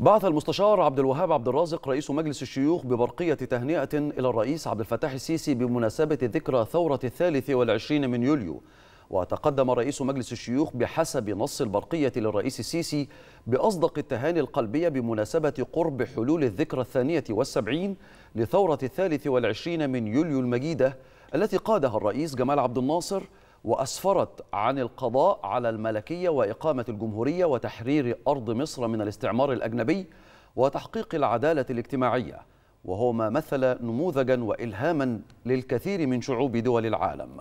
بعث المستشار عبد الوهاب عبد الرازق رئيس مجلس الشيوخ ببرقية تهنئة إلى الرئيس عبد الفتاح السيسي بمناسبة ذكرى ثورة الثالث والعشرين من يوليو وتقدم رئيس مجلس الشيوخ بحسب نص البرقية للرئيس السيسي بأصدق التهاني القلبية بمناسبة قرب حلول الذكرى الثانية والسبعين لثورة الثالث والعشرين من يوليو المجيدة التي قادها الرئيس جمال عبد الناصر وأسفرت عن القضاء على الملكية وإقامة الجمهورية وتحرير أرض مصر من الاستعمار الأجنبي وتحقيق العدالة الاجتماعية وهو ما مثل نموذجا وإلهاما للكثير من شعوب دول العالم